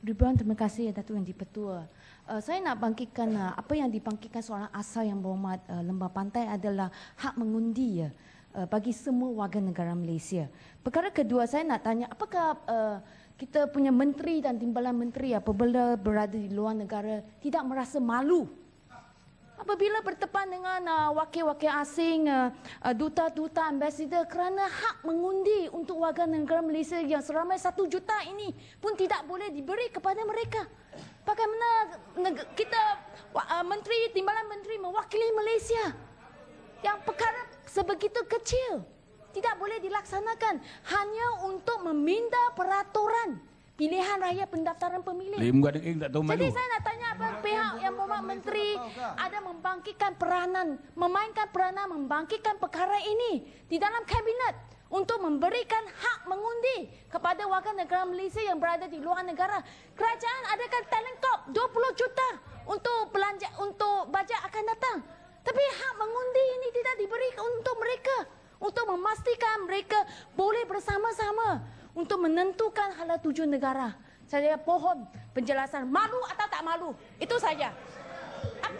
Ribuan terima kasih ya Datuk yang dipetua. Uh, eh, saya nak bangkitkan uh, apa yang dibangkitkan seorang asal yang berhormat uh, Lembah Pantai adalah hak mengundi ya uh, bagi semua warga negara Malaysia. Perkara kedua saya nak tanya apakah uh, kita punya menteri dan timbalan menteri apabila berada di luar negara tidak merasa malu apabila bertepan dengan uh, wakil-wakil asing, uh, uh, duta-duta, ambassador kerana hak mengundi untuk warga negara Malaysia yang seramai satu juta ini pun tidak boleh diberi kepada mereka. Bagaimana neg- kita uh, menteri, timbalan menteri mewakili Malaysia yang perkara sebegitu kecil tidak boleh dilaksanakan hanya untuk meminta peraturan pilihan raya pendaftaran pemilih. Jadi saya nak tanya apa pihak yang Pak Menteri kan? ada membangkitkan peranan, memainkan peranan membangkitkan perkara ini di dalam kabinet untuk memberikan hak mengundi kepada warga negara Malaysia yang berada di luar negara. Kerajaan adakan talent cop 20 juta untuk belanja untuk bajet akan datang. Tapi hak mengundi ini tidak diberi untuk mereka untuk memastikan mereka boleh bersama-sama untuk menentukan hala tuju negara. Saya pohon penjelasan malu atau tak malu. Itu saja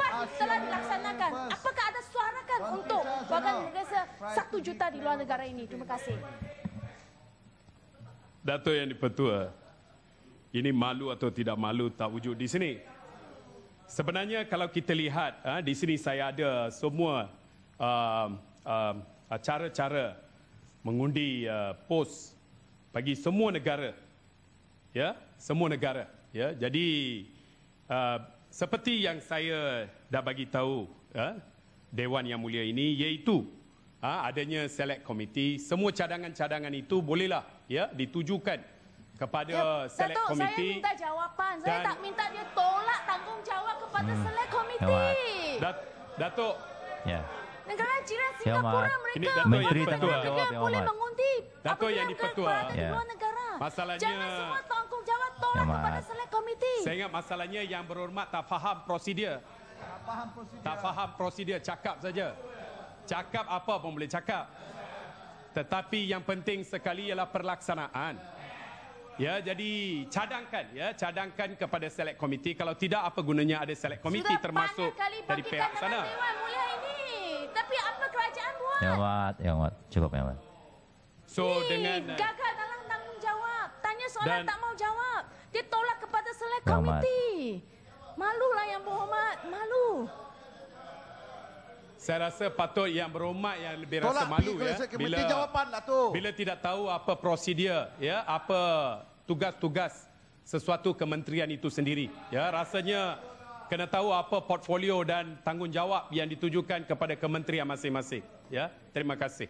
debat telah dilaksanakan. Apakah ada suara kan untuk warga lah. negara satu juta di luar negara ini? Terima kasih. Dato' yang dipertua, ini malu atau tidak malu tak wujud di sini. Sebenarnya kalau kita lihat, ah, di sini saya ada semua ah, ah, cara-cara mengundi pos bagi semua negara. Ya, semua negara. Ya, jadi seperti yang saya dah bagi tahu eh, Dewan Yang Mulia ini iaitu eh, adanya select committee semua cadangan-cadangan itu bolehlah ya ditujukan kepada ya, select Datuk, committee saya minta jawapan saya tak minta dia tolak tanggungjawab kepada hmm, select committee Dat, Datuk ya negara jiran Singapura ya, mereka menteri yang tanggung jawab dia boleh mengundi Datuk yang dipertua ya. negara masalahnya jangan semua tanggungjawab tolak ya, kepada select saya ingat masalahnya yang berhormat tak faham prosedur. Tak faham prosedur. Tak faham prosedur, cakap saja. Cakap apa pun boleh cakap. Tetapi yang penting sekali ialah perlaksanaan. Ya, jadi cadangkan ya, cadangkan kepada select committee kalau tidak apa gunanya ada select committee Sudah termasuk kali dari pihak sana. Dewan mulia Tapi apa kerajaan buat? Yang buat, yang buat. Cukup yang buat. So dengan eh, gagal dalam tanggungjawab. Tanya soalan dan, tak mau jawab. Dia tolak Kiamat. Malu lah yang berhormat, malu. Saya rasa patut yang berhormat yang lebih Tolak rasa malu ya. Bila jawapan lah Bila tidak tahu apa prosedur ya, apa tugas-tugas sesuatu kementerian itu sendiri ya, rasanya kena tahu apa portfolio dan tanggungjawab yang ditujukan kepada kementerian masing-masing ya. Terima kasih.